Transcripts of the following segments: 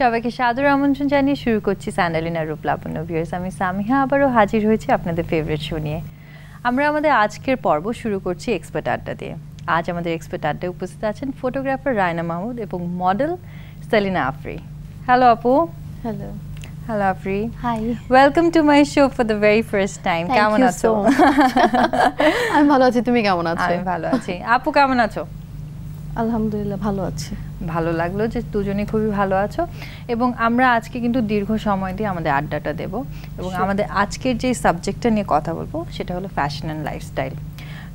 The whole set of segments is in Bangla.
সবাইকে সাদর আমন্ত্রণ জানিয়ে শুরু করছি স্যান্ডালিনা রূপলাবণ্য ভিউর্স আমি সামিহা আবারও হাজির হয়েছি আপনাদের ফেভারিট শো নিয়ে আমরা আমাদের আজকের পর্ব শুরু করছি এক্সপার্ট আড্ডা দিয়ে আজ আমাদের এক্সপার্ট আড্ডায় উপস্থিত আছেন ফটোগ্রাফার রায়না মাহমুদ এবং মডেল সেলিনা আফরি হ্যালো আপু hello hello Afri hi welcome to my show for the very first time কেমন আছো আমি ভালো আছি তুমি কেমন আছো আমি ভালো আছি আপু কেমন আছো আলহামদুলিল্লাহ ভালো আছে ভালো লাগলো যে দুজনে খুবই ভালো আছো এবং আমরা আজকে কিন্তু দীর্ঘ সময় দিয়ে আমাদের আড্ডাটা দেব এবং আমাদের আজকের যে সাবজেক্টটা নিয়ে কথা বলবো সেটা হলো ফ্যাশন অ্যান্ড লাইফস্টাইল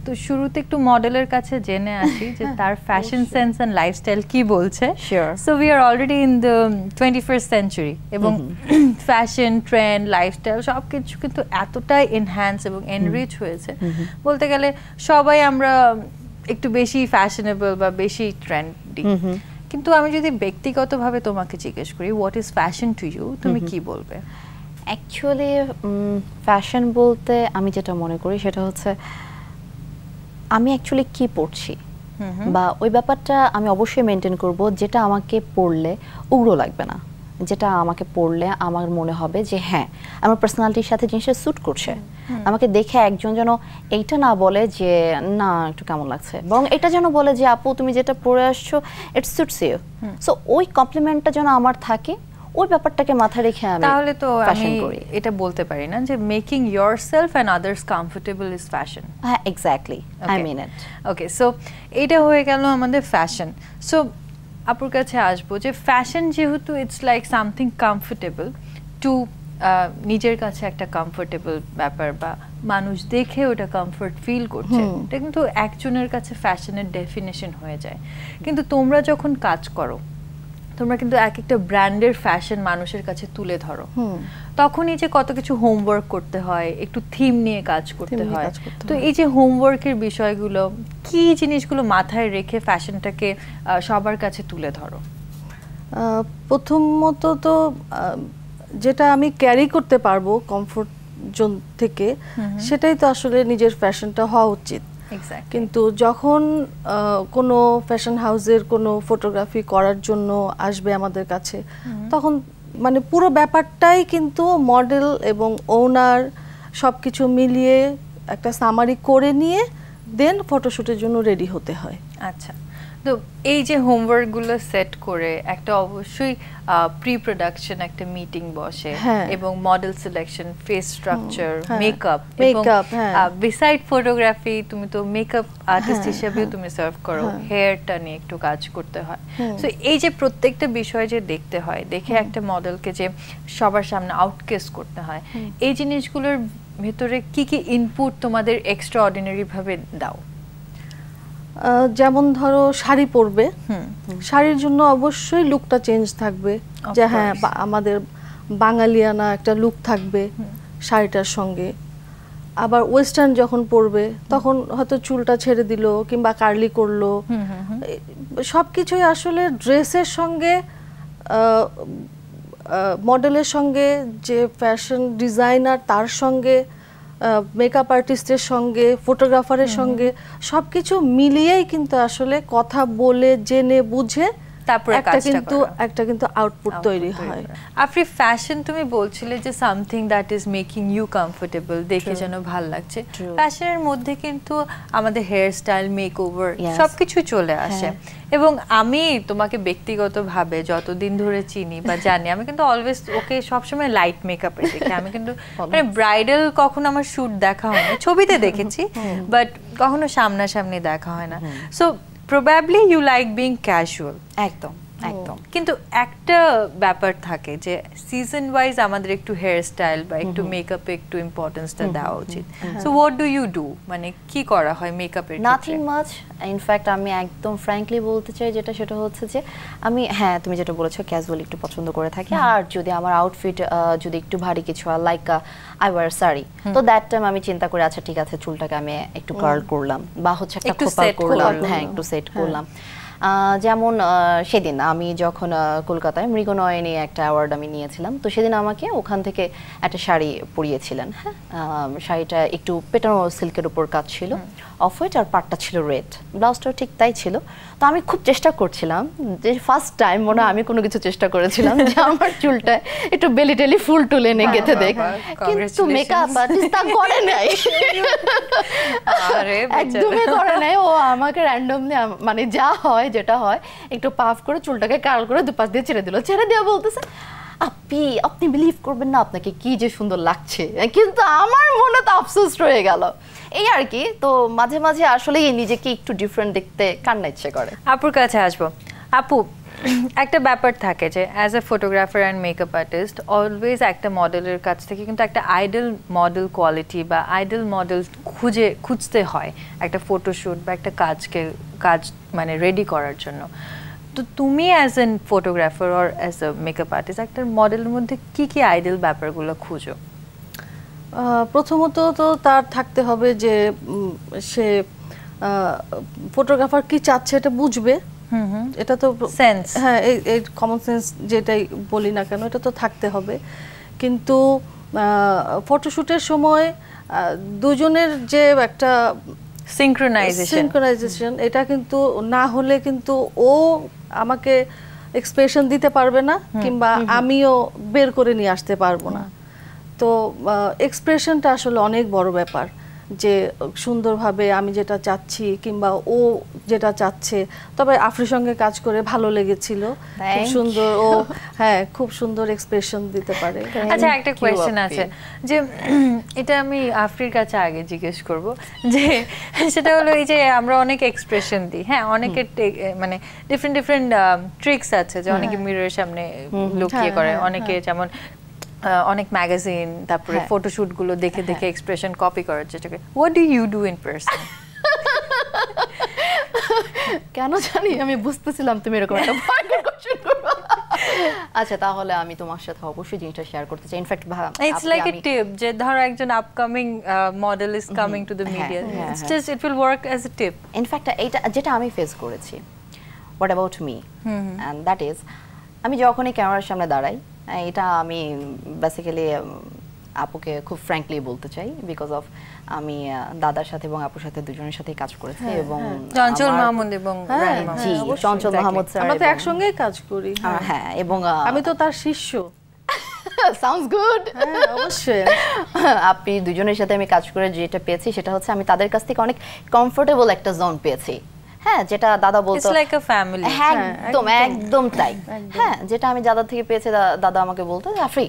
তো শুরুতে একটু মডেলের কাছে জেনে আসি যে হ্যাঁ, তার ফ্যাশন সেন্স অ্যান্ড লাইফস্টাইল কি বলছে so we are already in the twenty first century এবং ফ্যাশন ট্রেন্ড লাইফস্টাইল সব কিছু কিন্তু এতটাই এনহ্যান্স এবং এনরিচ হয়েছে বলতে গেলে সবাই আমরা একটু বেশি ফ্যাশনেবল বা বেশি ট্রেন্ডি কিন্তু আমি যদি ব্যক্তিগতভাবে তোমাকে জিজ্ঞেস করি what is fashion to you তুমি কি বলবে অ্যাকচুয়ালি ফ্যাশন বলতে আমি যেটা মনে করি সেটা হচ্ছে আমি অ্যাকচুয়ালি কি পড়ছি বা ওই ব্যাপারটা আমি অবশ্যই মেনটেন করব যেটা আমাকে পড়লে উগ্র লাগবে না যেটা আমাকে পড়লে আমার মনে হবে যে হ্যাঁ আমার পার্সোনালিটির সাথে জিনিসটা স্যুট করছে আমাকে দেখে একজন যেন এইটা না বলে যে না একটু কেমন লাগছে বরং এটা যেন বলে যে আপু তুমি যেটা পরে আসছো ইট সুটস ইউ সো ওই কমপ্লিমেন্টটা যেন আমার থাকে ওই ব্যাপারটাকে মাথায় রেখে আমি তাহলে তো আমি এটা বলতে পারি না যে making yourself and others comfortable is fashion হ্যাঁ exactly I mean it okay so এটা হয়ে গেল আমাদের ফ্যাশন সো আপুর কাছে আসবো যে ফ্যাশন যেহেতু it's like something comfortable to নিজের কাছে একটা কমফোর্টেবল ব্যাপার বা মানুষ দেখে ওটা কমফোর্ট ফিল করছে এটা কিন্তু একজনের কাছে ফ্যাশনের ডেফিনেশন হয়ে যায় কিন্তু তোমরা যখন কাজ করো তোমরা কিন্তু এক একটা ব্র্যান্ডের ফ্যাশন মানুষের কাছে তুলে ধরো তখনই যে কত কিছু হোমওয়ার্ক করতে হয় একটু থিম নিয়ে কাজ করতে হয় তো এই যে হোমওয়ার্কের বিষয়গুলো কি জিনিসগুলো মাথায় রেখে ফ্যাশনটাকে সবার কাছে তুলে ধরো প্রথমত তো যেটা আমি ক্যারি করতে পারবো কমফোর্ট জোন থেকে সেটাই তো আসলে নিজের ফ্যাশনটা হওয়া উচিত কিন্তু যখন কোনো ফ্যাশন হাউসের কোনো ফটোগ্রাফি করার জন্য আসবে আমাদের কাছে তখন মানে পুরো ব্যাপারটাই কিন্তু মডেল এবং ওনার সব কিছু মিলিয়ে একটা সামারি করে নিয়ে দেন ফটোশ্যুটের জন্য রেডি হতে হয় আচ্ছা তো এই যে হোমওয়ার্ক গুলো সেট করে একটা অবশ্যই প্রি প্রোডাকশন একটা মিটিং বসে হ্যাঁ। এবং model selection face structure makeup makeup beside photography তুমি তো মেকআপ আর্টিস্ট হ্যাঁ, হ্যাঁ। হিসেবেও তুমি সার্ভ করো হেয়ারটা নিয়ে একটু কাজ করতে হয় তো এই যে প্রত্যেকটা বিষয় যে দেখতে হয় দেখে একটা মডেলকে যে সবার সামনে আউটকেস করতে হয় এই জিনিসগুলোর ভেতরে কি কি ইনপুট তোমাদের এক্সট্রা অর্ডিনারি ভাবে দাও যেমন ধরো শাড়ি পরবে শাড়ির জন্য অবশ্যই লুকটা চেঞ্জ থাকবে যে হ্যাঁ আমাদের বাঙালিয়ানা একটা লুক থাকবে শাড়িটার সঙ্গে আবার ওয়েস্টার্ন যখন পরবে তখন হয়তো চুলটা ছেড়ে দিল কিংবা কার্লি করলো সব কিছুই আসলে ড্রেসের সঙ্গে মডেলের সঙ্গে যে ফ্যাশন ডিজাইনার তার সঙ্গে মেকআপ আর্টিস্টের সঙ্গে ফটোগ্রাফারের সঙ্গে সব কিছু মিলিয়েই কিন্তু আসলে কথা বলে জেনে বুঝে তারপরে একটা কিন্তু একটা কিন্তু আউটপুট তৈরি হয় আফরি ফ্যাশন তুমি বলছিলে যে something that is making you comfortable দেখে যেন ভাল লাগছে ফ্যাশনের মধ্যে কিন্তু আমাদের হেয়ার স্টাইল মেক ওভার সবকিছু চলে আসে হ্যাঁ। এবং আমি তোমাকে ব্যক্তিগতভাবে যতদিন ধরে চিনি বা জানি আমি কিন্তু অলওয়েজ ওকে সবসময় লাইট মেকআপে দেখি আমি কিন্তু মানে ব্রাইডাল কখনো আমার শ্যুট দেখা হয় না ছবিতে দেখেছি বাট কখনো সামনাসামনি দেখা হয় না so probably you like being casual একদম একদম কিন্তু একটা ব্যাপার থাকে যে সিজন ওয়াইজ আমাদের একটু হেয়ার স্টাইল বা একটু মেকআপে একটু ইম্পর্টেন্সটা দেওয়া উচিত so what do you do মানে কি করা হয় মেকআপের নাথিং মাচ ইনফ্যাক্ট আমি একদম ফ্র্যাঙ্কলি বলতে চাই যেটা সেটা হচ্ছে যে আমি হ্যাঁ তুমি যেটা বলেছো ক্যাজুয়াল একটু পছন্দ করে থাকি আর যদি আমার আউটফিট যদি একটু ভারী কিছু হয় লাইক আই ওয়ার সারি তো দ্যাট টাইম আমি চিন্তা করি আচ্ছা ঠিক আছে চুলটাকে আমি একটু কার্ল করলাম বা হচ্ছে একটা খোপা করলাম হ্যাঁ একটু সেট হ্যাঁ। করলাম যেমন সেদিন আমি যখন কলকাতায় মৃগনয়নে একটা অ্যাওয়ার্ড আমি নিয়েছিলাম তো সেদিন আমাকে ওখান থেকে একটা শাড়ি পরিয়েছিলেন হ্যাঁ শাড়িটা একটু পেটানো সিল্কের উপর কাজ ছিল অফ হোয়াইট আর পাটটা ছিল রেড ব্লাউজটাও ঠিক তাই ছিল তো আমি খুব চেষ্টা করছিলাম যে ফার্স্ট টাইম মনে হয় আমি কোনো কিছু চেষ্টা করেছিলাম যে আমার চুলটা একটু বেলি টেলি ফুল টুলে এনে গেঁথে দেখ কিন্তু মেকআপ আর্টিস্ট তা করে নাই একদমই করে নাই ও আমাকে র্যান্ডমলি মানে যা হয় যেটা হয় একটু পাফ করে চুলটাকে কার্ল করে দুপাশ দিয়ে ছেড়ে দিল ছেড়ে দেওয়া বলতেছে আপি আপনি বিলিভ করবেন না আপনাকে কি যে সুন্দর লাগছে কিন্তু আমার মনে তো আফসোস রয়ে গেল এই আর কি তো মাঝে মাঝে আসলে নিজেকে একটু ডিফারেন্ট দেখতে কান্না ইচ্ছে করে আপুর কাছে আসবো আপু একটা ব্যাপার থাকে যে as a photographer and makeup artist always একটা মডেলের কাছ থেকে কিন্তু একটা আইডল মডেল কোয়ালিটি বা আইডল মডেল খুঁজে খুঁজতে হয় একটা ফটোশ্যুট বা একটা কাজকে কাজ মানে রেডি করার জন্য তো তুমি as an photographer or as a makeup artist একটা মডেলের মধ্যে কি কি আইডল ব্যাপারগুলো খুঁজো প্রথমত তো তার থাকতে হবে যে সে ফটোগ্রাফার কি চাচ্ছে এটা বুঝবে এটা তো সেন্স হ্যাঁ এই কমন সেন্স যেটাই বলি না কেন এটা তো থাকতে হবে কিন্তু ফটোশুটের সময় দুজনের যে একটা সিঙ্ক্রোনাইজেশন সিঙ্ক্রোনাইজেশন এটা কিন্তু না হলে কিন্তু ও আমাকে এক্সপ্রেশন দিতে পারবে না কিংবা আমিও বের করে নিয়ে আসতে পারবো না তো এক্সপ্রেশনটা আসলে অনেক বড় ব্যাপার যে সুন্দরভাবে আমি যেটা চাচ্ছি কিংবা ও যেটা চাচ্ছে তবে আফরির সঙ্গে কাজ করে ভালো লেগেছিল খুব সুন্দর ও হ্যাঁ খুব সুন্দর এক্সপ্রেশন দিতে পারে আচ্ছা একটা কোয়েশ্চেন আছে যে এটা আমি আফরির কাছে আগে জিজ্ঞেস করব যে সেটা হলো এই যে আমরা অনেক এক্সপ্রেশন দিই হ্যাঁ অনেকের মানে ডিফারেন্ট ডিফারেন্ট ট্রিক্স আছে যে অনেকে মিররের সামনে লুকিয়ে হ্যাঁ, করে হ্যাঁ, অনেকে হ্যাঁ। যেমন অনেক ম্যাগাজিন তারপরে ফটোশুট হ্যাঁ। গুলো দেখে হ্যাঁ। দেখে এক্সপ্রেশন কপি করার চেষ্টা করি what do you do in person কেন জানি আমি বুঝতেছিলাম তুমি এরকম একটা আচ্ছা তাহলে আমি তোমার সাথে অবশ্যই জিনিসটা শেয়ার করতে চাই in fact it's like a tip যে ধরো একজন upcoming model is coming to the media it's just it will work as a tip in fact এটা যেটা আমি ফেস করেছি what about me and that is আমি যখনই ক্যামেরার সামনে দাঁড়াই হ্যাঁ, এটা আমি বেসিক্যালি আপুকে খুব ফ্র্যাঙ্কলি বলতে চাই বিকজ অফ আমি দাদার সাথে এবং আপুর সাথে দুজনের সাথে কাজ করেছি হ্যাঁ, এবং হ্যাঁ। চঞ্চল মাহমুদ এবং জি চঞ্চল মাহমুদ স্যার আমরা তো একসঙ্গে কাজ করি হ্যাঁ এবং আমি তো তার শিষ্য সাউন্ডস গুড অবশ্যই আপনি দুজনের সাথে আমি কাজ করে যেটা পেয়েছি সেটা হচ্ছে আমি তাদের কাছ থেকে অনেক কমফোর্টেবল একটা জোন পেয়েছি হ্যাঁ যেটা দাদা বলতো লাইক আ ফ্যামিলি হ্যাঁ একদম একদম তাই হ্যাঁ যেটা আমি দাদা থেকে পেয়েছে দাদা আমাকে বলতো আফরি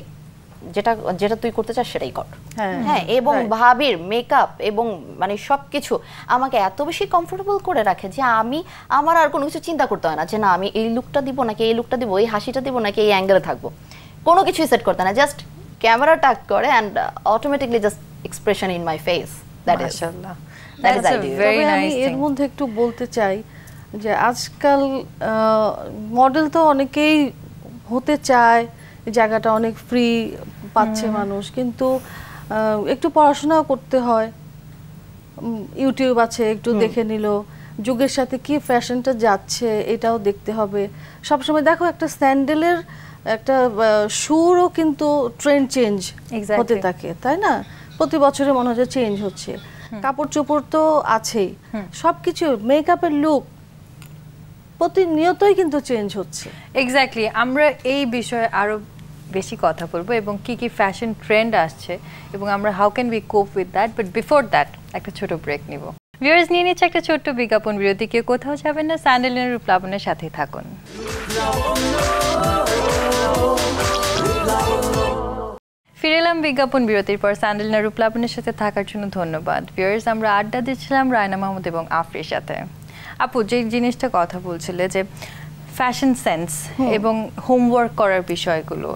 যেটা যেটা তুই করতে চাস সেটাই কর হ্যাঁ, হ্যাঁ এবং ভাবির মেকআপ এবং মানে সবকিছু আমাকে এত বেশি কমফোর্টেবল করে রাখে যে আমি আমার আর কোনো কিছু চিন্তা করতে হয় না যে না আমি এই লুকটা দিব নাকি এই লুকটা দিব এই হাসিটা দিব নাকি এই অ্যাঙ্গেলে থাকবো কোনো কিছুই সেট করতে না জাস্ট ক্যামেরা টাক করে and automatically just expression in my face that is that is ideal তবে আমি এর মধ্যে একটু বলতে চাই যে আজকাল মডেল তো অনেকেই হতে চায় জায়গাটা অনেক ফ্রি পাচ্ছে মানুষ কিন্তু একটু পড়াশোনাও করতে হয় ইউটিউব আছে একটু দেখে নিল যুগের সাথে কি ফ্যাশনটা যাচ্ছে এটাও দেখতে হবে সবসময় দেখো একটা স্যান্ডেলের একটা সুরও কিন্তু ট্রেন্ড চেঞ্জ হতে থাকে তাই না প্রতি বছরে মনে হয় চেঞ্জ হচ্ছে কাপড় চোপড় তো আছেই সবকিছু মেকআপের লুক প্রতিনিয়তই কিন্তু চেঞ্জ হচ্ছে এক্স্যাক্টলি আমরা এই বিষয়ে আরো বেশি কথা বলবো এবং কি কি ফ্যাশন ট্রেন্ড আসছে এবং আমরা how can be cope with that but before that একটা ছোট ব্রেক নিব ভিউয়ার্স নিয়ে নিচ্ছে একটা ছোট্ট বিজ্ঞাপন বিরতি কেউ কোথাও যাবেন না স্যান্ডেলিনের রূপলাবনের সাথেই থাকুন ফিরে এলাম বিজ্ঞাপন বিরতির পর স্যান্ডেলিনা রূপলা আপনার সাথে থাকার জন্য ধন্যবাদ ভিউয়ার্স আমরা আড্ডা দিচ্ছিলাম রায়না মাহমুদ এবং আফরির সাথে আপু যে জিনিসটা কথা বলছিলে যে ফ্যাশন সেন্স এবং হোমওয়ার্ক করার বিষয়গুলো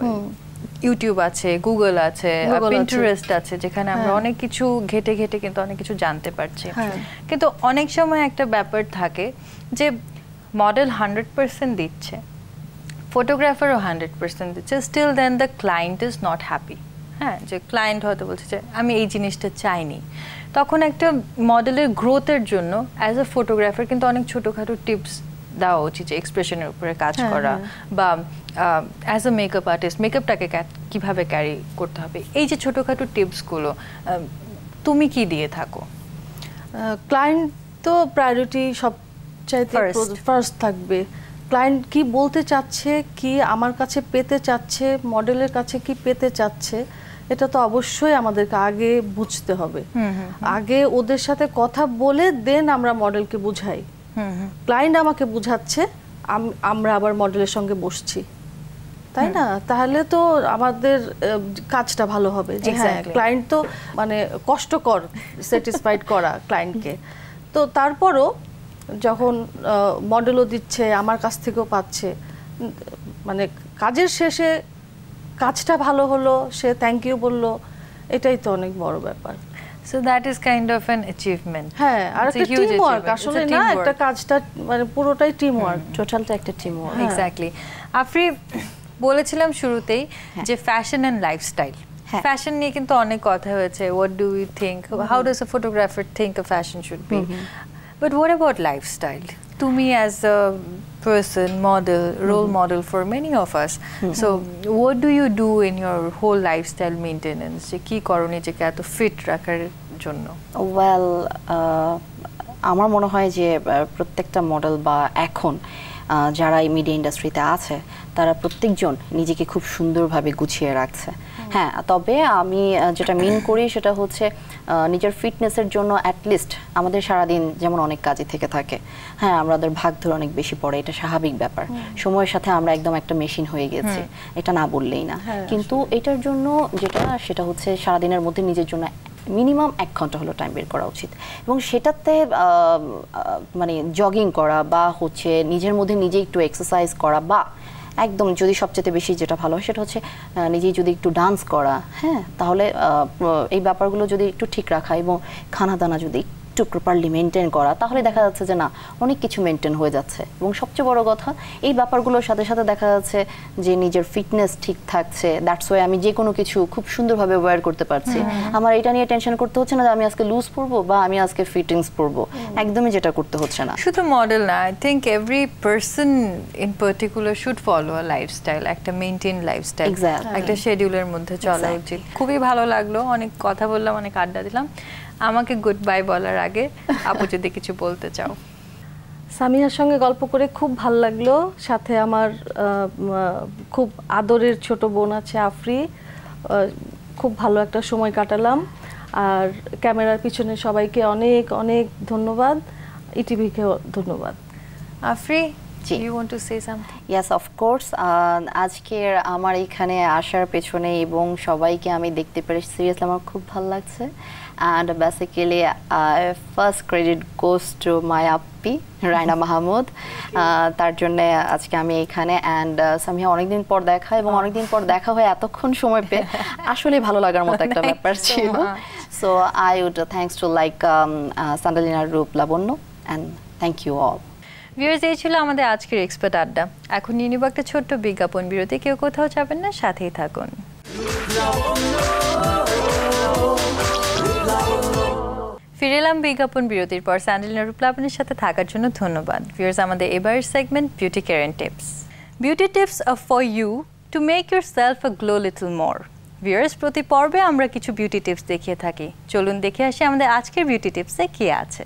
ইউটিউব আছে গুগল আছে ইন্টারেস্ট আছে যেখানে আমরা হ্যাঁ। অনেক কিছু ঘেটে ঘেটে কিন্তু অনেক কিছু জানতে পারছি হ্যাঁ। কিন্তু অনেক সময় একটা ব্যাপার থাকে যে মডেল হান্ড্রেড পার্সেন্ট দিচ্ছে ফটোগ্রাফারও হান্ড্রেড পার্সেন্ট দিচ্ছে still then the client is not happy হ্যাঁ যে ক্লায়েন্ট হয়তো বলছে যে আমি এই জিনিসটা চাইনি তখন একটা মডেলের গ্রোথের জন্য অ্যাজ এ ফটোগ্রাফার কিন্তু অনেক ছোটোখাটো টিপস দেওয়া উচিত যে এক্সপ্রেশনের উপরে কাজ হ্যাঁ, করা হ্যাঁ। বা অ্যাজ এ মেকআপ আর্টিস্ট মেকআপটাকে কীভাবে ক্যারি করতে হবে এই যে ছোটোখাটো টিপসগুলো তুমি কি দিয়ে থাকো ক্লায়েন্ট তো প্রায়োরিটি সব চাইতে ফার্স্ট থাকবে ক্লায়েন্ট কি বলতে চাচ্ছে কি আমার কাছে পেতে চাচ্ছে মডেলের কাছে কি পেতে চাচ্ছে এটা তো অবশ্যই আমাদেরকে আগে বুঝতে হবে আগে ওদের সাথে কথা বলে দেন আমরা মডেলকে বুঝাই ক্লায়েন্ট আমাকে বুঝাচ্ছে আমরা আবার মডেলের সঙ্গে বসছি তাই না তাহলে তো আমাদের কাজটা ভালো হবে যে হ্যাঁ ক্লায়েন্ট তো মানে কষ্টকর স্যাটিসফাইড করা ক্লায়েন্টকে তো তারপরও যখন মডেলও দিচ্ছে আমার কাছ থেকেও পাচ্ছে মানে কাজের শেষে কাজটা ভালো হলো সে থ্যাংক ইউ বললো এটাই তো অনেক বড় ব্যাপার so that is kind of an achievement হ্যাঁ আর একটা টিম ওয়ার্ক আসলে না একটা কাজটা মানে পুরোটাই টিম ওয়ার্ক টোটালটা একটা টিম ওয়ার্ক এক্স্যাক্টলি আফরি বলেছিলাম শুরুতেই হ্যাঁ। যে ফ্যাশন অ্যান্ড লাইফস্টাইল ফ্যাশন নিয়ে কিন্তু অনেক কথা হয়েছে what do you think how does a photographer think a fashion should be but what about lifestyle তুমি as person, model, role mm -hmm. model for many of us. Mm -hmm. So what do you do in your whole lifestyle maintenance? যে কি করণীয় যে এত ফিট রাখার জন্য? Well, uh, আমার মনে হয় যে প্রত্যেকটা মডেল বা এখন যারা এই মিডিয়া ইন্ডাস্ট্রিতে আছে তারা প্রত্যেকজন নিজেকে খুব সুন্দরভাবে গুছিয়ে রাখছে হ্যাঁ তবে আমি যেটা মিন করি সেটা হচ্ছে নিজের ফিটনেসের জন্য অ্যাটলিস্ট আমাদের সারাদিন যেমন অনেক কাজই থেকে থাকে হ্যাঁ আমাদের ভাগ ধরে অনেক বেশি পড়ে এটা স্বাভাবিক ব্যাপার সময়ের সাথে আমরা একদম একটা মেশিন হয়ে গেছি এটা না বললেই না হ্যাঁ, কিন্তু এটার জন্য যেটা সেটা হচ্ছে সারাদিনের মধ্যে নিজের জন্য মিনিমাম এক ঘন্টা হলো টাইম বের করা উচিত এবং সেটাতে মানে জগিং করা বা হচ্ছে নিজের মধ্যে নিজে একটু এক্সারসাইজ করা বা একদম যদি সবচেয়ে বেশি যেটা ভালো হয় সেটা হচ্ছে নিজেই যদি একটু ডান্স করা হ্যাঁ তাহলে এই ব্যাপারগুলো যদি একটু ঠিক রাখা এবং খানা দানা যদি একটু প্রপারলি মেনটেন করা তাহলে দেখা যাচ্ছে যে না অনেক কিছু মেনটেন হয়ে যাচ্ছে এবং সবচেয়ে বড় কথা এই ব্যাপারগুলোর সাথে সাথে দেখা যাচ্ছে যে নিজের ফিটনেস ঠিক থাকছে দ্যাটস ওয়াই আমি যে কোনো কিছু খুব সুন্দরভাবে ওয়্যার করতে পারছি আমার এটা নিয়ে টেনশন করতে হচ্ছে না যে আমি আজকে লুজ পরবো বা আমি আজকে ফিটিংস পরবো একদমই যেটা করতে হচ্ছে না শুধু মডেল না I think every person in particular should follow a lifestyle একটা মেনটেন লাইফস্টাইল একটা শেডিউলের মধ্যে চলা উচিত খুবই ভালো লাগলো অনেক কথা বললাম অনেক আড্ডা দিলাম আমাকে গুড বাই বলার আগে আপু যদি কিছু বলতে চাও সামিয়ার সঙ্গে গল্প করে খুব ভাল লাগলো সাথে আমার খুব আদরের ছোট বোন আছে আফরি খুব ভালো একটা সময় কাটালাম আর ক্যামেরার পিছনে সবাইকে অনেক অনেক ধন্যবাদ ইটিভিকেও e ধন্যবাদ Afri ji you want to say yes of course আজকে আমার এখানে আসার পেছনে এবং সবাইকে আমি দেখতে পেরে সিরিয়াসলি আমার খুব ভালো লাগছে and basically first credit credit to to আপ্পি আপি রায়না মাহমুদ তার জন্য আজকে আমি এখানে অ্যান্ড সামিহা অনেকদিন পর দেখা এবং oh. অনেকদিন পর দেখা হয়ে এতক্ষণ সময় পেয়ে আসলে ভালো লাগার মতো একটা ব্যাপার ছিল so I would thanks to like Sandalina Rup Labonno and thank you all viewers এই ছিল আমাদের আজকের এক্সপার্ট আড্ডা এখন নিয়ে নিব একটা ছোট্ট বিজ্ঞাপন বিরতি কেউ কোথাও যাবেন না সাথেই থাকুন ফিরে এলাম বিজ্ঞাপন বিরতির পর স্যান্ডেলিনা রূপলা সাথে থাকার জন্য ধন্যবাদ ভিউয়ার্স আমাদের এবারের segment beauty care and tips beauty tips for you to make yourself a glow little more viewers প্রতি পর্বে আমরা কিছু বিউটি টিপস দেখিয়ে থাকি চলুন দেখে আসি আমাদের আজকের বিউটি টিপসে কী আছে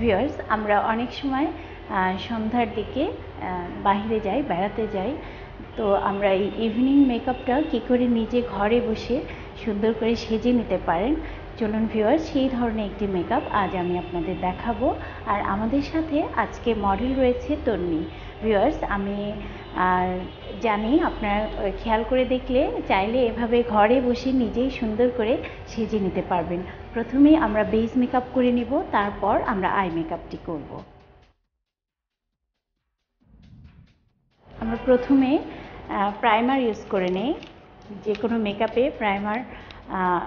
ভিউয়ার্স আমরা অনেক সময় সন্ধ্যার দিকে বাহিরে যাই বেড়াতে যাই তো আমরা এই ইভিনিং মেকআপটা কী করে নিজে ঘরে বসে সুন্দর করে সেজে নিতে পারেন চলুন ভিউয়ার সেই ধরনের একটি মেকআপ আজ আমি আপনাদের দেখাবো আর আমাদের সাথে আজকে মডেল রয়েছে তন্নি ভিউয়ার্স আমি জানি আপনার খেয়াল করে দেখলে চাইলে এভাবে ঘরে বসে নিজেই সুন্দর করে সেজে নিতে পারবেন প্রথমে আমরা বেস মেকআপ করে নিব তারপর আমরা আই মেকআপটি করব আমরা প্রথমে প্রাইমার ইউজ করে নিই যে কোনো মেকআপে প্রাইমার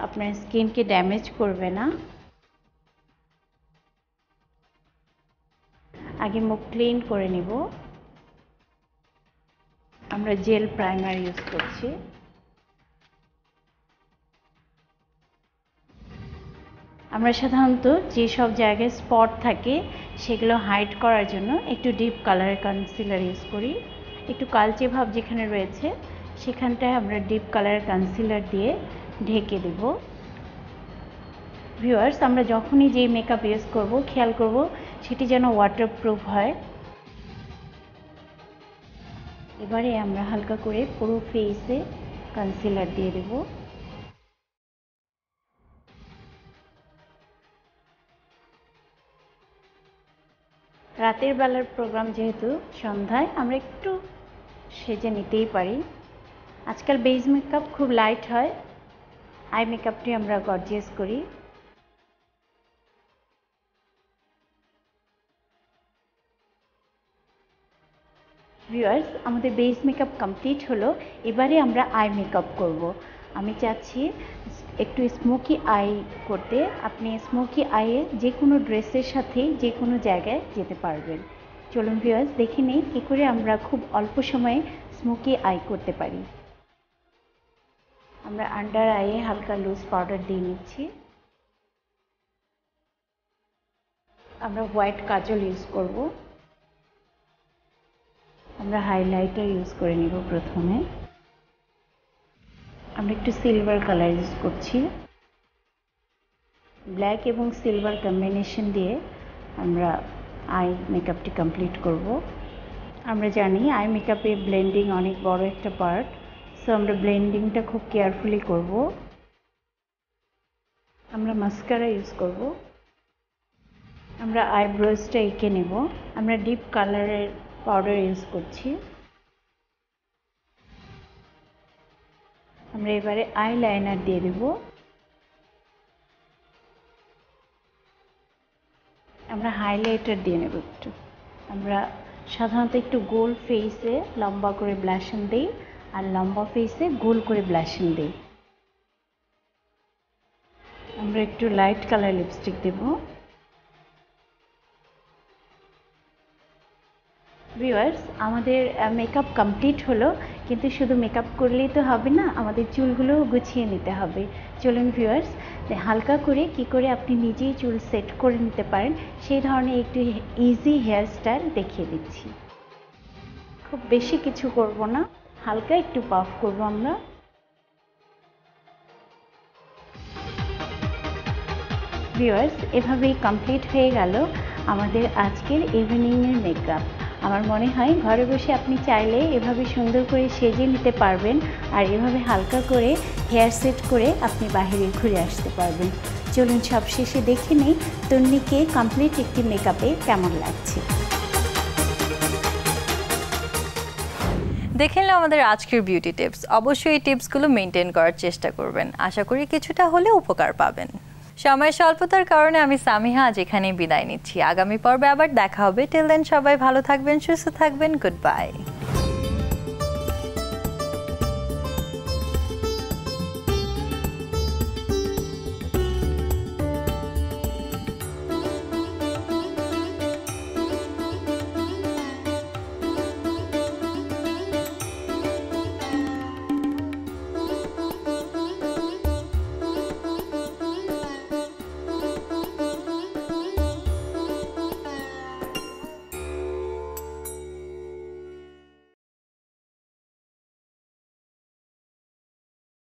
আপনার স্কিনকে ড্যামেজ করবে না আগে মুখ ক্লিন করে নিব আমরা জেল প্রাইমার ইউজ করছি আমরা সাধারণত যেসব জায়গায় স্পট থাকে সেগুলো হাইড করার জন্য একটু ডিপ কালারের কনসিলার ইউজ করি একটু কালচে ভাব যেখানে রয়েছে সেখানটায় আমরা ডিপ কালারের কনসিলার দিয়ে ঢেকে দেব ভিউয়ার্স আমরা যখনই যেই মেকআপ ইউজ করব খেয়াল করব সেটি যেন ওয়াটারপ্রুফ হয় এবারে আমরা হালকা করে পুরো ফেসে কনসিলার দিয়ে দেব রাতের বেলার প্রোগ্রাম যেহেতু সন্ধ্যায় আমরা একটু সেজে নিতেই পারি আজকাল বেজ মেকআপ খুব লাইট হয় আই মেকআপটি আমরা গর্জিয়াস করি ভিউয়ার্স আমাদের বেস মেকআপ কমপ্লিট হলো এবারে আমরা আই মেকআপ করব। আমি চাচ্ছি একটু স্মোকি আই করতে আপনি স্মোকি আইয়ে যে কোনো ড্রেসের সাথে যে কোনো জায়গায় যেতে পারবেন চলুন ভিউয়ার্স দেখে নিই কী করে আমরা খুব অল্প সময়ে স্মোকি আই করতে পারি আমরা আন্ডার আইয়ে হালকা লুজ পাউডার দিয়ে নিচ্ছি আমরা হোয়াইট কাজল ইউজ করব আমরা হাইলাইটার ইউজ করে নিব প্রথমে আমরা একটু সিলভার কালার ইউজ করছি ব্ল্যাক এবং সিলভার কম্বিনেশন দিয়ে আমরা আই মেকআপটি কমপ্লিট করব আমরা জানি আই মেকআপে ব্লেন্ডিং অনেক বড় একটা পার্ট সো আমরা ব্লেন্ডিংটা খুব কেয়ারফুলি করব আমরা মাস্কারা ইউজ করব আমরা আইব্রোজটা এঁকে নেব আমরা ডিপ কালারের পাউডার ইউজ করছি আমরা এবারে আই লাইনার দিয়ে দেব আমরা হাইলাইটার দিয়ে নেব একটু আমরা সাধারণত একটু গোল ফেসে লম্বা করে ব্লাশন দিই আর লম্বা ফেসে গোল করে ব্লাশিং দিই আমরা একটু লাইট কালার লিপস্টিক দেব ভিওয়ার্স আমাদের মেকআপ কমপ্লিট হলো কিন্তু শুধু মেকআপ করলেই তো হবে না আমাদের চুলগুলোও গুছিয়ে নিতে হবে চলুন ভিউয়ার্স হালকা করে কি করে আপনি নিজেই চুল সেট করে নিতে পারেন সেই ধরনের একটু ইজি হেয়ারস্টাইল দেখিয়ে দিচ্ছি খুব বেশি কিছু করব না হালকা একটু পাফ করবো আমরা ভিওয়ার্স এভাবেই কমপ্লিট হয়ে গেল আমাদের আজকের ইভিনিংয়ের মেকআপ আমার মনে হয় ঘরে বসে আপনি চাইলে এভাবে সুন্দর করে সেজে নিতে পারবেন আর এভাবে হালকা করে হেয়ার সেট করে আপনি বাহিরে ঘুরে আসতে পারবেন চলুন সব শেষে দেখে নিই তন্নিকে কমপ্লিট একটি মেকআপে কেমন লাগছে দেখে নিলাম আমাদের আজকের বিউটি টিপস অবশ্যই এই টিপসগুলো মেনটেন করার চেষ্টা করবেন আশা করি কিছুটা হলে উপকার পাবেন সময় স্বল্পতার কারণে আমি সামিহা আজ এখানেই বিদায় নিচ্ছি আগামী পর্বে আবার দেখা হবে টেল দেন সবাই ভালো থাকবেন সুস্থ থাকবেন গুড বাই